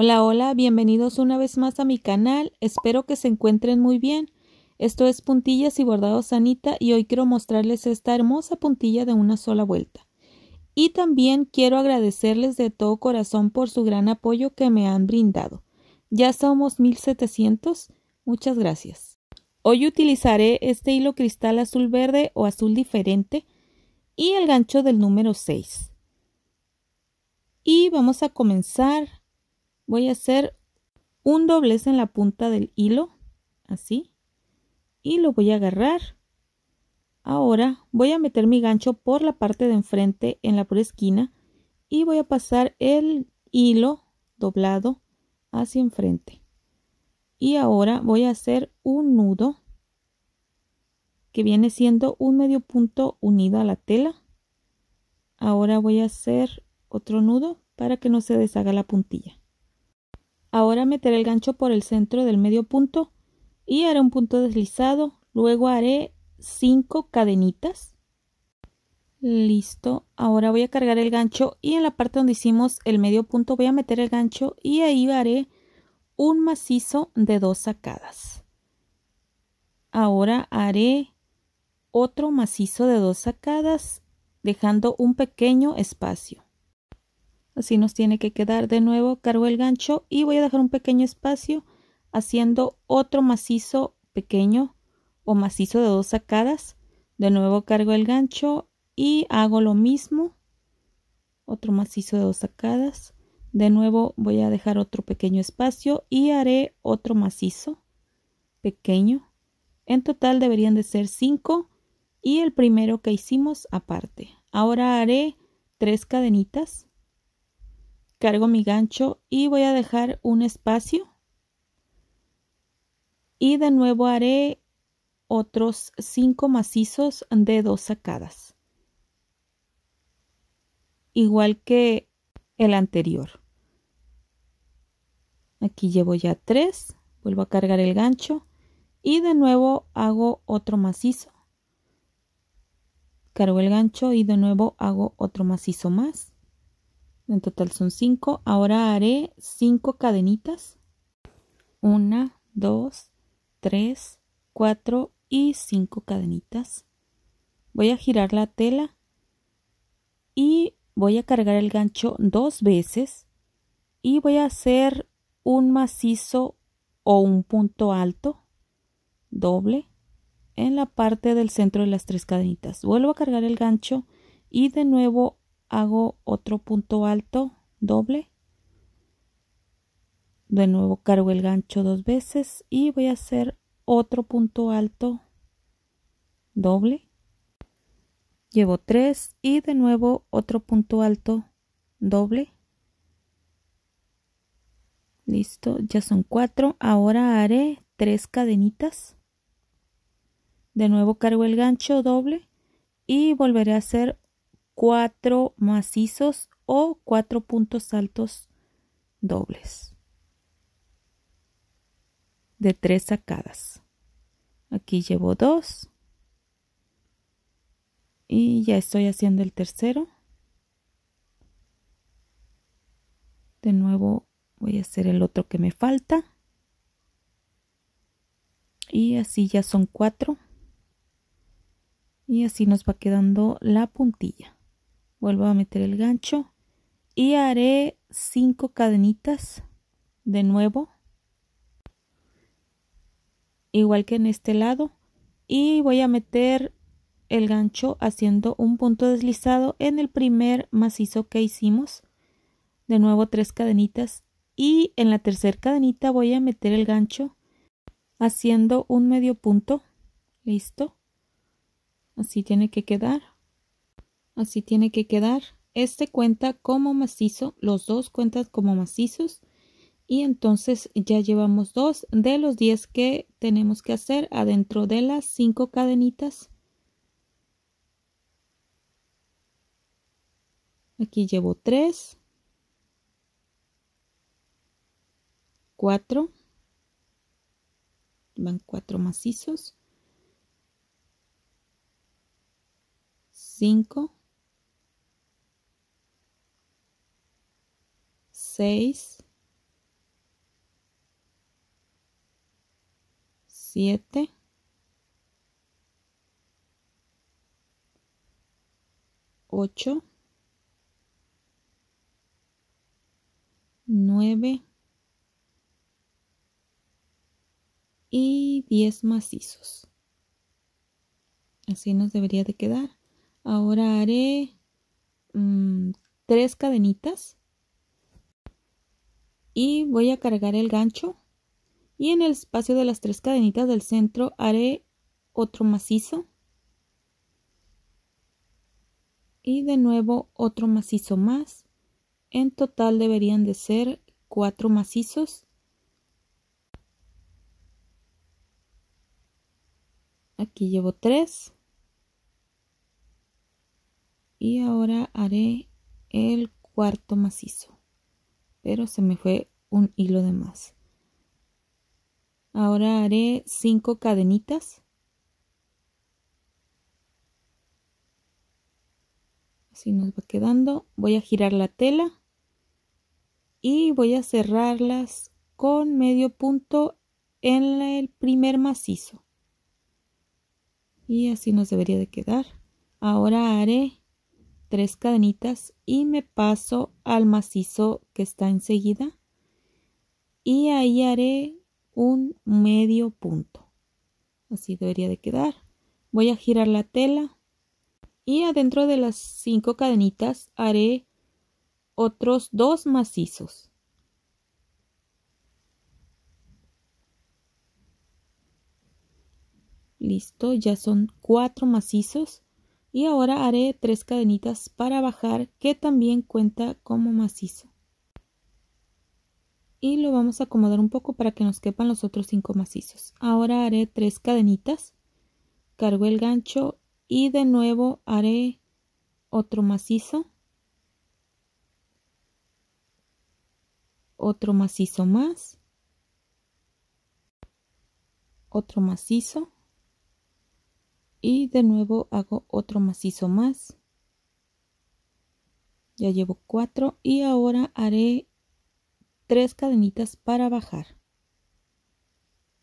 Hola, hola, bienvenidos una vez más a mi canal, espero que se encuentren muy bien. Esto es Puntillas y Bordados Anita y hoy quiero mostrarles esta hermosa puntilla de una sola vuelta. Y también quiero agradecerles de todo corazón por su gran apoyo que me han brindado. Ya somos 1700, muchas gracias. Hoy utilizaré este hilo cristal azul verde o azul diferente y el gancho del número 6. Y vamos a comenzar voy a hacer un doblez en la punta del hilo, así, y lo voy a agarrar. Ahora voy a meter mi gancho por la parte de enfrente en la por esquina y voy a pasar el hilo doblado hacia enfrente. Y ahora voy a hacer un nudo que viene siendo un medio punto unido a la tela. Ahora voy a hacer otro nudo para que no se deshaga la puntilla. Ahora meteré el gancho por el centro del medio punto y haré un punto deslizado. Luego haré 5 cadenitas. Listo. Ahora voy a cargar el gancho y en la parte donde hicimos el medio punto voy a meter el gancho y ahí haré un macizo de dos sacadas. Ahora haré otro macizo de dos sacadas dejando un pequeño espacio. Así nos tiene que quedar. De nuevo cargo el gancho y voy a dejar un pequeño espacio haciendo otro macizo pequeño o macizo de dos sacadas. De nuevo cargo el gancho y hago lo mismo. Otro macizo de dos sacadas. De nuevo voy a dejar otro pequeño espacio y haré otro macizo pequeño. En total deberían de ser cinco y el primero que hicimos aparte. Ahora haré tres cadenitas cargo mi gancho y voy a dejar un espacio y de nuevo haré otros cinco macizos de dos sacadas igual que el anterior aquí llevo ya 3 vuelvo a cargar el gancho y de nuevo hago otro macizo cargo el gancho y de nuevo hago otro macizo más en total son 5. Ahora haré 5 cadenitas. 1, 2, 3, 4 y 5 cadenitas. Voy a girar la tela y voy a cargar el gancho dos veces y voy a hacer un macizo o un punto alto doble en la parte del centro de las tres cadenitas. Vuelvo a cargar el gancho y de nuevo hago otro punto alto doble de nuevo cargo el gancho dos veces y voy a hacer otro punto alto doble llevo tres y de nuevo otro punto alto doble listo ya son cuatro ahora haré tres cadenitas de nuevo cargo el gancho doble y volveré a hacer cuatro macizos o cuatro puntos altos dobles de tres sacadas. Aquí llevo dos y ya estoy haciendo el tercero. De nuevo voy a hacer el otro que me falta. Y así ya son cuatro. Y así nos va quedando la puntilla vuelvo a meter el gancho y haré 5 cadenitas de nuevo igual que en este lado y voy a meter el gancho haciendo un punto deslizado en el primer macizo que hicimos de nuevo tres cadenitas y en la tercera cadenita voy a meter el gancho haciendo un medio punto listo así tiene que quedar así tiene que quedar. Este cuenta como macizo, los dos cuentan como macizos y entonces ya llevamos dos de los 10 que tenemos que hacer adentro de las cinco cadenitas. Aquí llevo 3, 4, van cuatro macizos, 5, 6, 7, 8, 9 y 10 macizos. Así nos debería de quedar. Ahora haré mm, tres cadenitas y voy a cargar el gancho y en el espacio de las tres cadenitas del centro haré otro macizo y de nuevo otro macizo más en total deberían de ser cuatro macizos aquí llevo tres y ahora haré el cuarto macizo pero se me fue un hilo de más. Ahora haré 5 cadenitas. Así nos va quedando. Voy a girar la tela y voy a cerrarlas con medio punto en el primer macizo. Y así nos debería de quedar. Ahora haré tres cadenitas y me paso al macizo que está enseguida y ahí haré un medio punto así debería de quedar voy a girar la tela y adentro de las cinco cadenitas haré otros dos macizos listo ya son cuatro macizos y ahora haré tres cadenitas para bajar que también cuenta como macizo y lo vamos a acomodar un poco para que nos quepan los otros cinco macizos ahora haré tres cadenitas cargo el gancho y de nuevo haré otro macizo otro macizo más otro macizo y de nuevo hago otro macizo más ya llevo cuatro y ahora haré tres cadenitas para bajar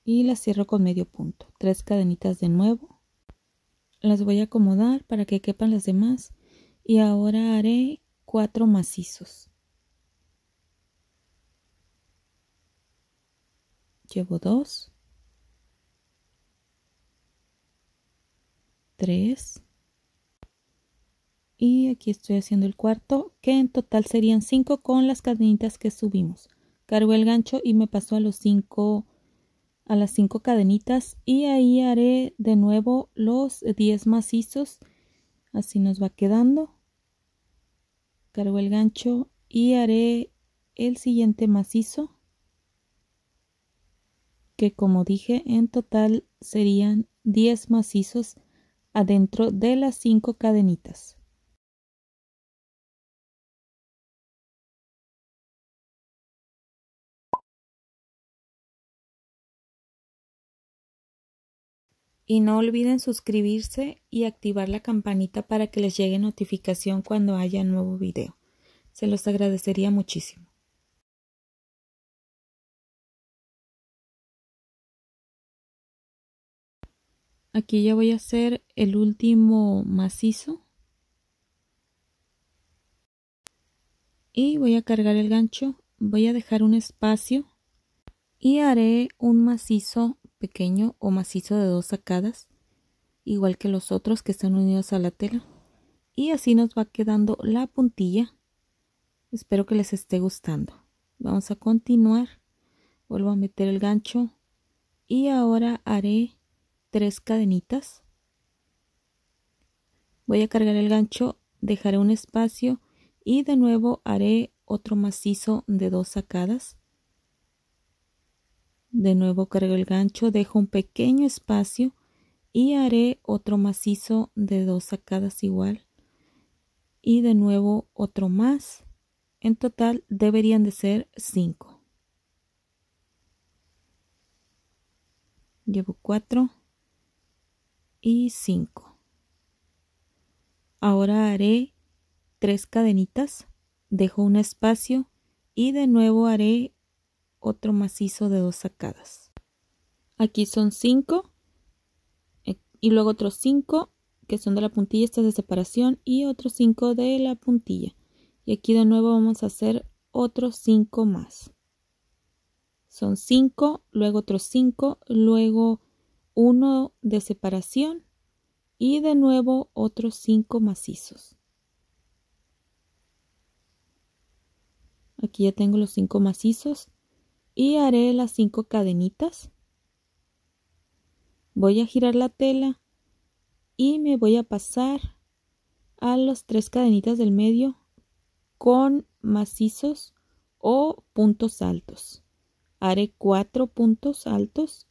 y las cierro con medio punto tres cadenitas de nuevo las voy a acomodar para que quepan las demás y ahora haré cuatro macizos llevo dos 3. Y aquí estoy haciendo el cuarto, que en total serían 5 con las cadenitas que subimos. Cargo el gancho y me paso a los 5 a las 5 cadenitas y ahí haré de nuevo los 10 macizos. Así nos va quedando. Cargo el gancho y haré el siguiente macizo que como dije en total serían 10 macizos adentro de las cinco cadenitas. Y no olviden suscribirse y activar la campanita para que les llegue notificación cuando haya nuevo video. Se los agradecería muchísimo. aquí ya voy a hacer el último macizo y voy a cargar el gancho voy a dejar un espacio y haré un macizo pequeño o macizo de dos sacadas igual que los otros que están unidos a la tela y así nos va quedando la puntilla espero que les esté gustando vamos a continuar vuelvo a meter el gancho y ahora haré tres cadenitas voy a cargar el gancho dejaré un espacio y de nuevo haré otro macizo de dos sacadas de nuevo cargo el gancho dejo un pequeño espacio y haré otro macizo de dos sacadas igual y de nuevo otro más en total deberían de ser cinco llevo cuatro y 5 ahora haré tres cadenitas dejo un espacio y de nuevo haré otro macizo de dos sacadas aquí son 5 eh, y luego otros 5 que son de la puntilla estas de separación y otros 5 de la puntilla y aquí de nuevo vamos a hacer otros 5 más son 5 luego otros 5 luego uno de separación y de nuevo otros cinco macizos. Aquí ya tengo los cinco macizos y haré las cinco cadenitas. Voy a girar la tela y me voy a pasar a las tres cadenitas del medio con macizos o puntos altos. Haré cuatro puntos altos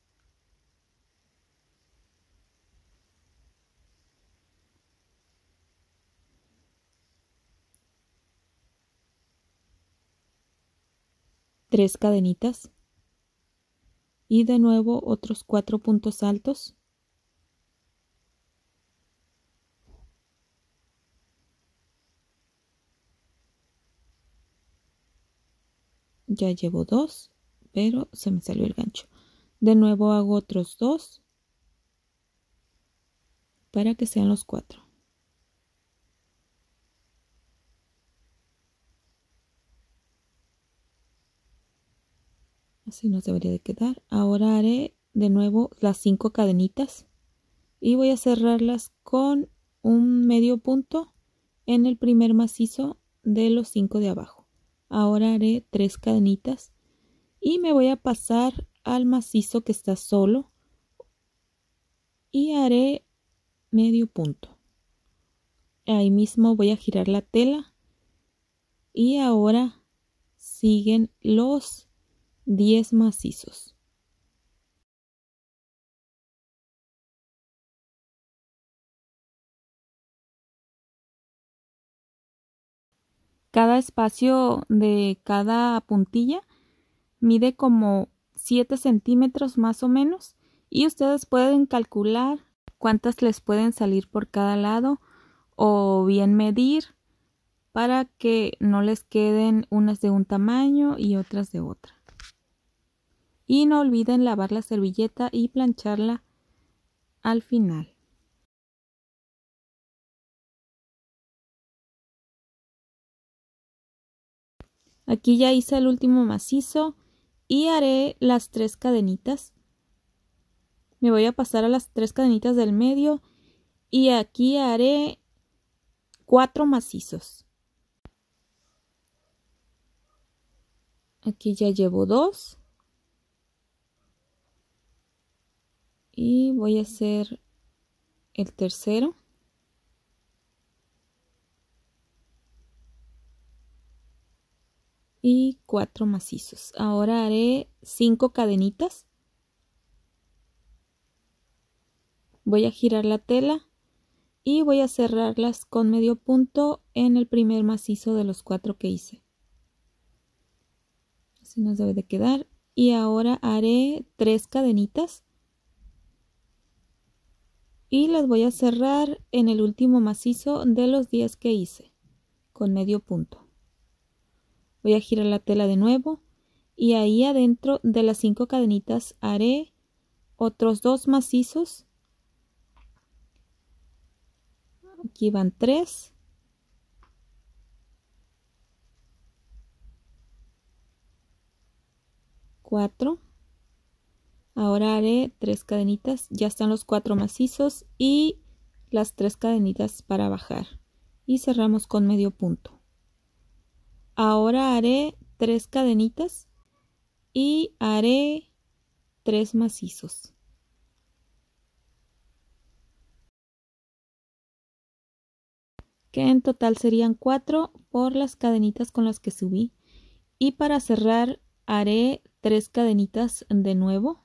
tres cadenitas y de nuevo otros cuatro puntos altos ya llevo dos pero se me salió el gancho de nuevo hago otros dos para que sean los cuatro Así nos debería de quedar. Ahora haré de nuevo las cinco cadenitas y voy a cerrarlas con un medio punto en el primer macizo de los cinco de abajo. Ahora haré tres cadenitas y me voy a pasar al macizo que está solo y haré medio punto. Ahí mismo voy a girar la tela y ahora siguen los 10 macizos. Cada espacio de cada puntilla mide como 7 centímetros más o menos y ustedes pueden calcular cuántas les pueden salir por cada lado o bien medir para que no les queden unas de un tamaño y otras de otra y no olviden lavar la servilleta y plancharla al final. Aquí ya hice el último macizo y haré las tres cadenitas. Me voy a pasar a las tres cadenitas del medio y aquí haré cuatro macizos. Aquí ya llevo dos. y voy a hacer el tercero y cuatro macizos ahora haré cinco cadenitas voy a girar la tela y voy a cerrarlas con medio punto en el primer macizo de los cuatro que hice así nos debe de quedar y ahora haré tres cadenitas y las voy a cerrar en el último macizo de los 10 que hice con medio punto voy a girar la tela de nuevo y ahí adentro de las cinco cadenitas haré otros dos macizos aquí van tres cuatro Ahora haré tres cadenitas, ya están los cuatro macizos y las tres cadenitas para bajar y cerramos con medio punto. Ahora haré tres cadenitas y haré tres macizos. que en total serían cuatro por las cadenitas con las que subí y para cerrar haré tres cadenitas de nuevo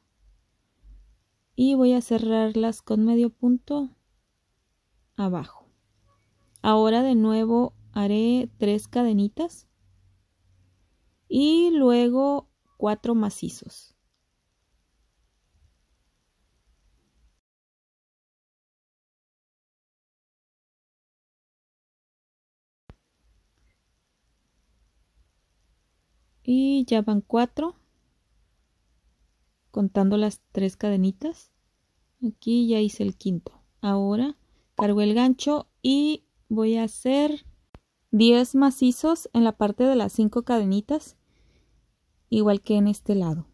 y voy a cerrarlas con medio punto abajo ahora de nuevo haré tres cadenitas y luego cuatro macizos y ya van cuatro contando las tres cadenitas. Aquí ya hice el quinto. Ahora cargo el gancho y voy a hacer 10 macizos en la parte de las cinco cadenitas, igual que en este lado.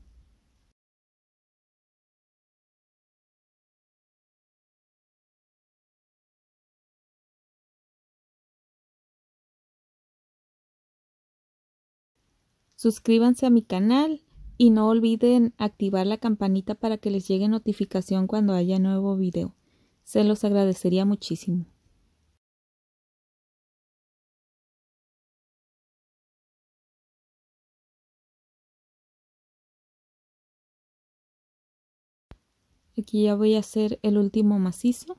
Suscríbanse a mi canal, y no olviden activar la campanita para que les llegue notificación cuando haya nuevo video. Se los agradecería muchísimo. Aquí ya voy a hacer el último macizo.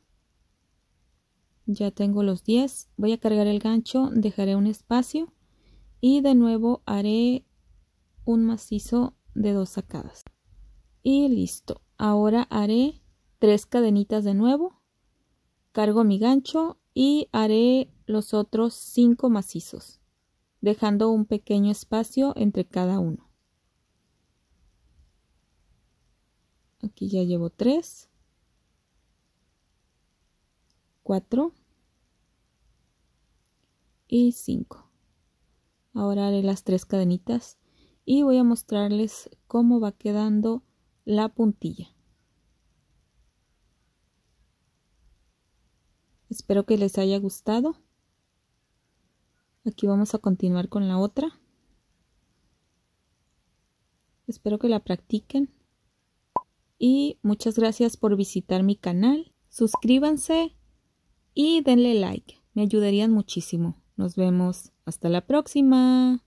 Ya tengo los 10. Voy a cargar el gancho, dejaré un espacio y de nuevo haré un macizo de dos sacadas. Y listo. Ahora haré tres cadenitas de nuevo. Cargo mi gancho y haré los otros cinco macizos, dejando un pequeño espacio entre cada uno. Aquí ya llevo tres. cuatro y cinco. Ahora haré las tres cadenitas y voy a mostrarles cómo va quedando la puntilla. Espero que les haya gustado. Aquí vamos a continuar con la otra. Espero que la practiquen. Y muchas gracias por visitar mi canal. Suscríbanse y denle like. Me ayudarían muchísimo. Nos vemos. Hasta la próxima.